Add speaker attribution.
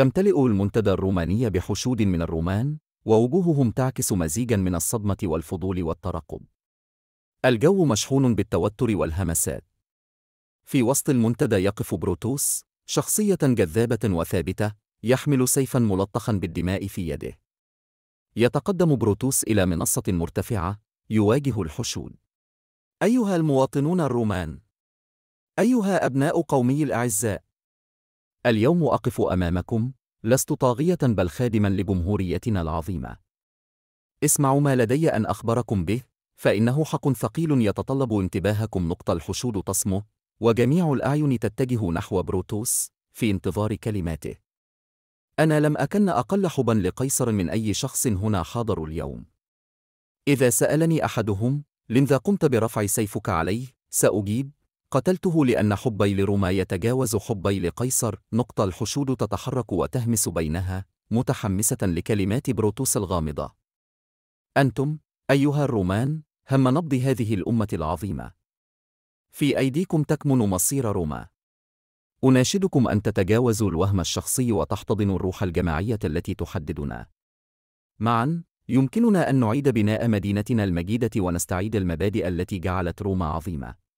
Speaker 1: تمتلئ المنتدى الروماني بحشود من الرومان ووجوههم تعكس مزيجا من الصدمة والفضول والترقب الجو مشحون بالتوتر والهمسات في وسط المنتدى يقف بروتوس شخصية جذابة وثابتة يحمل سيفا ملطخا بالدماء في يده يتقدم بروتوس إلى منصة مرتفعة يواجه الحشود أيها المواطنون الرومان أيها أبناء قومي الأعزاء اليوم أقف أمامكم، لست طاغية بل خادما لجمهوريتنا العظيمة. اسمعوا ما لدي أن أخبركم به، فإنه حق ثقيل يتطلب انتباهكم نقطة الحشود تصمه، وجميع الأعين تتجه نحو بروتوس، في انتظار كلماته. أنا لم أكن أقل حبا لقيصر من أي شخص هنا حاضر اليوم. إذا سألني أحدهم، لماذا قمت برفع سيفك عليه؟ سأجيب، قتلته لأن حبي لروما يتجاوز حبي لقيصر نقطة الحشود تتحرك وتهمس بينها متحمسة لكلمات بروتوس الغامضة أنتم أيها الرومان هم نبض هذه الأمة العظيمة في أيديكم تكمن مصير روما أناشدكم أن تتجاوزوا الوهم الشخصي وتحتضنوا الروح الجماعية التي تحددنا معاً يمكننا أن نعيد بناء مدينتنا المجيدة ونستعيد المبادئ التي جعلت روما عظيمة